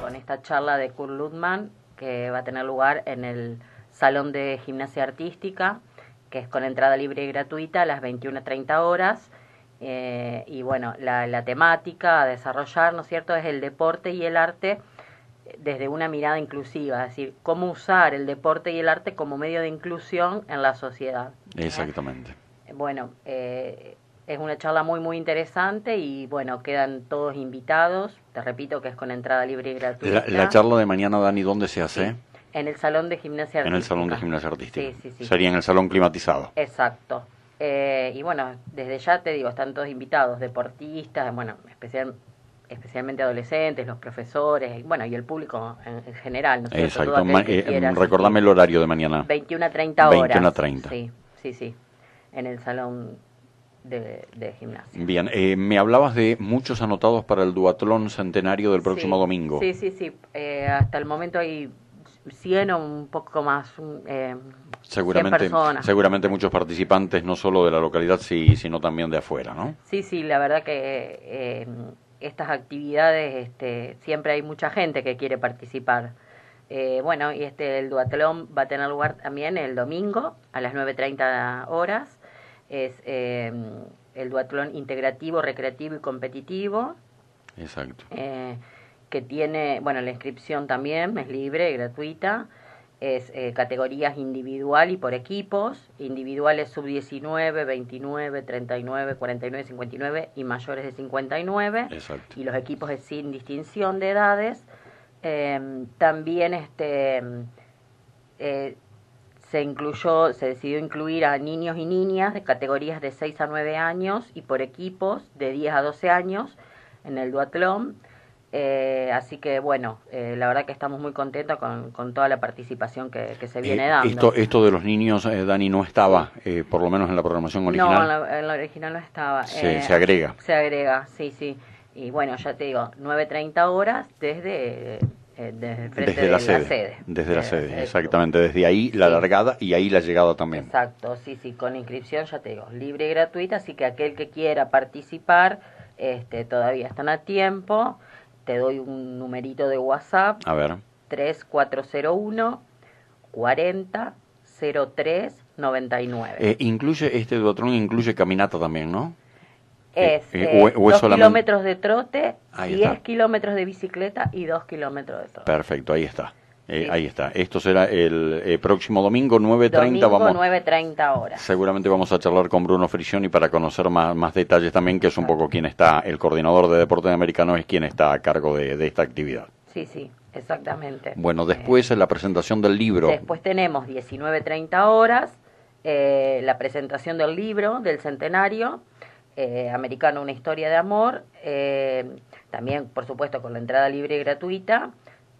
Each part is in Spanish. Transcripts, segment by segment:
Con esta charla de Kurt Ludman que va a tener lugar en el Salón de Gimnasia Artística, que es con entrada libre y gratuita a las 21.30 horas. Eh, y bueno, la, temática a desarrollar, ¿no es cierto?, es el deporte y el arte desde una mirada inclusiva, es decir, cómo usar el deporte y el arte como medio de inclusión en la sociedad. Exactamente. Bueno, eh, es una charla muy, muy interesante y bueno, quedan todos invitados. Te repito que es con entrada libre y gratuita. La, charla de mañana, Dani, ¿dónde se hace? En el salón de gimnasia artística. En el salón de gimnasia artística. Sí, sí, sí. Sería en el salón climatizado. Exacto. Eh, y bueno, desde ya te digo, están todos invitados, deportistas, bueno, especialmente adolescentes, los profesores, bueno, y el público en, general. Exacto. Eh, recordame el horario de mañana. 21 a 30 horas. 21 a 30. Sí, sí, sí. En el salón de, de Bien, eh, me hablabas de muchos anotados para el duatlón centenario del próximo domingo. Sí, sí, sí. Eh, hasta el momento hay 100 o un poco más. Eh, seguramente, seguramente muchos participantes, no solo de la localidad, sí, sino también de afuera, ¿no? Sí, sí, la verdad que eh, estas actividades este, siempre hay mucha gente que quiere participar. bueno, y este, el duatlón va a tener lugar también el domingo a las 9.30 horas es em, el duatlón integrativo, recreativo y competitivo. Exacto. Eh, que tiene, bueno, la inscripción también es libre, gratuita. Es eh, categorías individual y por equipos. Individuales sub-19, 29, 39, 49, 59 y mayores de 59. Exacto. Y los equipos es sin distinción de edades. Em, también este... Em, eh, se incluyó, se decidió incluir a niños y niñas de categorías de 6 a 9 años y por equipos de 10 a 12 años en el duatlón. Eh, así que bueno, eh, la verdad que estamos muy contentos con, toda la participación que, se viene eh, dando. Esto, de los niños, Dani, no estaba, por lo menos en la programación original. No, en la, original no estaba. Se, se, agrega. Se agrega, sí, sí. Y bueno, ya te digo, 9.30 horas desde eh, desde, la, sede, Desde la eh, sede, exactamente. Desde ahí la largada y ahí la llegada también. Exacto, sí, sí, con inscripción, ya te digo, libre y gratuita, así que aquel que quiera participar, este, todavía están a tiempo. Te doy un numerito de WhatsApp. A ver. 3401 40 99. Eh, incluye este duatrón, incluye caminata también, ¿no? es, eh, dos kilómetros de trote, 10 kilómetros de bicicleta y 2 kilómetros de trote. Perfecto, ahí está. Eh, ahí está. Esto será el eh, próximo domingo, 9.30. Vamos, 9.30 horas. Seguramente vamos a charlar con Bruno Frisioni para conocer más, más detalles también, que es un poco quien está, el coordinador de deportes americanos es quien está a cargo de, esta actividad. Sí, sí, exactamente. Bueno, después en la presentación del libro. Después tenemos 19.30 horas, la presentación del libro, del centenario. Eh, americano Una historia de amor, eh, también por supuesto con la entrada libre y gratuita,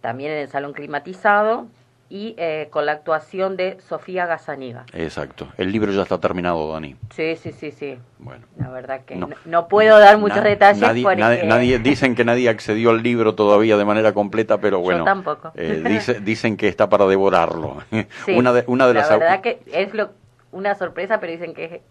también en el salón climatizado y eh, con la actuación de Sofía Gazaniga. Exacto. El libro ya está terminado, Dani. Sí, sí, sí, sí. La verdad que no, puedo dar muchos detalles. dicen que nadie accedió al libro todavía de manera completa, pero bueno. tampoco. dicen que está para devorarlo. una de, la verdad que es lo, una sorpresa, pero dicen que es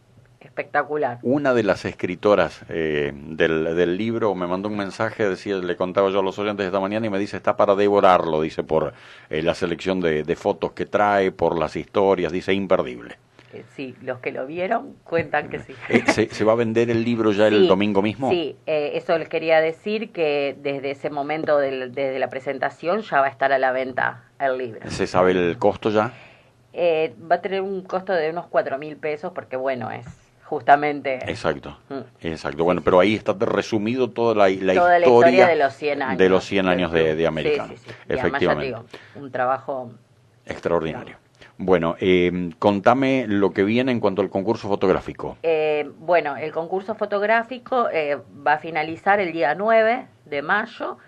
Espectacular. Una de las escritoras eh, del, libro me mandó un mensaje, decía, le contaba yo a los oyentes esta mañana y me dice, está para devorarlo, dice, por eh, la selección de, fotos que trae, por las historias, dice, imperdible. Eh, sí, los que lo vieron cuentan que sí. ¿Se, va a vender el libro ya el domingo mismo? Sí, eso les quería decir que desde ese momento, del, desde la presentación, ya va a estar a la venta el libro. ¿Se sabe el costo ya? va a tener un costo de unos cuatro mil pesos porque, bueno, es justamente. Exacto, mm. exacto. Bueno, pero ahí está resumido toda la, historia, de los 100 años de, los 100 años de, de Efectivamente. un trabajo extraordinario. Bueno, em, contame lo que viene en cuanto al concurso fotográfico. Eh, bueno, el concurso fotográfico eh, va a finalizar el día 9 de mayo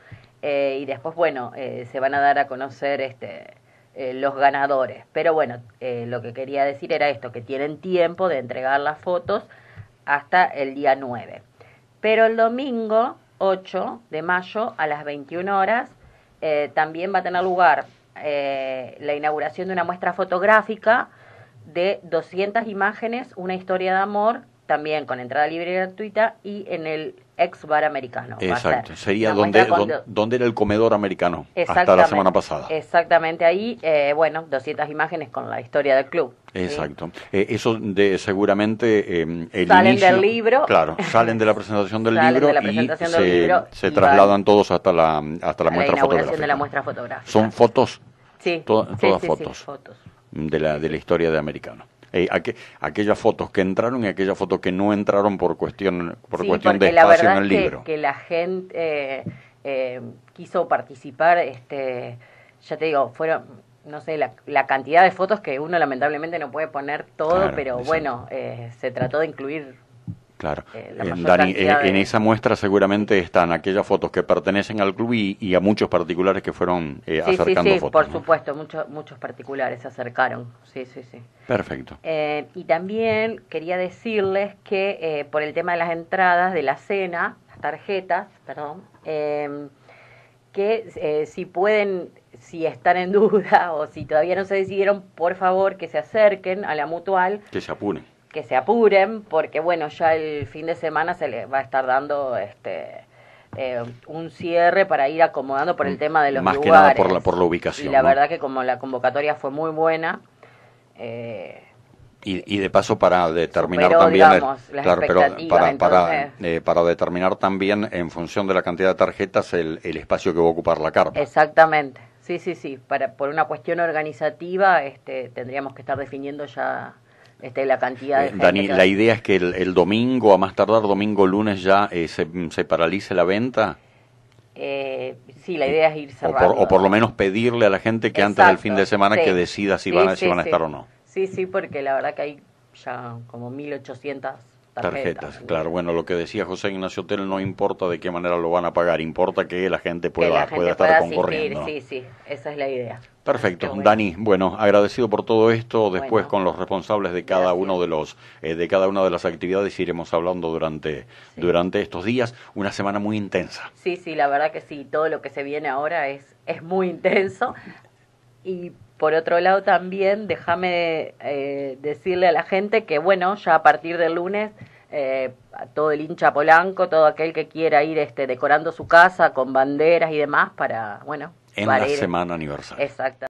eh, y después, bueno, se van a dar a conocer este, eh, los ganadores. Pero bueno, eh, lo que quería decir era esto, que tienen tiempo de entregar las fotos hasta el día 9. Pero el domingo 8 de mayo a las 21 horas eh, también va a tener lugar la inauguración de una muestra fotográfica de 200 imágenes, una historia de amor, también con entrada libre y gratuita, y en el ex bar americano. Exacto, sería donde, era el comedor americano hasta la semana pasada. Exactamente, ahí, eh, bueno, 200 imágenes con la historia del club. Exacto, eh, eso de seguramente em, el Salen del libro. Claro, salen de la presentación del libro y se, trasladan todos hasta la, hasta la, muestra fotográfica. De la muestra fotográfica. Son fotos, sí. todas fotos, fotos, de la, de la historia de americano. Eh, aquellas fotos que entraron y aquellas fotos que no entraron por cuestión, por cuestión de espacio en el que, libro. Que la gente eh, eh, quiso participar, este, ya te digo, fueron, no sé, la, cantidad de fotos que uno lamentablemente no puede poner todo, pero bueno, se trató de incluir Claro. Eh, en, Dani, eh, en, esa muestra seguramente están aquellas fotos que pertenecen al club y, a muchos particulares que fueron eh, sí, sí, sí, Por supuesto, muchos muchos particulares se acercaron. Sí, sí, sí. Perfecto. Eh, y también quería decirles que por el tema de las entradas de la cena, las tarjetas, perdón, que si pueden, si están en duda o si todavía no se decidieron, por favor que se acerquen a la mutual. Que se apunen que se apuren, porque bueno, ya el fin de semana se les va a estar dando este eh, un cierre para ir acomodando por el mm, tema de los Más lugares. Más que nada por la, por la ubicación. Y la verdad que como la convocatoria fue muy buena, y, y, de paso para determinar también para, eh, para, determinar también en función de la cantidad de tarjetas el, espacio que va a ocupar la carpa exactamente sí sí sí para por una cuestión organizativa este tendríamos que estar definiendo ya este, la cantidad eh, Dani, la idea es que el, domingo, a más tardar domingo lunes, ya eh, se, se paralice la venta. Eh, sí, la idea es ir cerrando. O por, lo menos pedirle a la gente que antes del fin de semana que decida si, van, a, si van a estar o no. Sí, sí, porque la verdad que hay ya como 1800 tarjetas. tarjetas claro, bueno, lo que decía José Ignacio hotel no importa de qué manera lo van a pagar, importa que la gente pueda, pueda, estar concorriendo Sí, sí, esa es la idea. Perfecto, Dani. Bueno, agradecido por todo esto. Después con los responsables de cada uno de los eh, de cada una de las actividades iremos hablando durante durante estos días. Una semana muy intensa. Sí, sí, la verdad que sí. Todo lo que se viene ahora es es muy intenso y por otro lado también déjame eh, decirle a la gente que bueno ya a partir del lunes eh, a todo el hincha polanco, todo aquel que quiera ir este, decorando su casa con banderas y demás para, bueno, en la semana aniversaria. Exactamente.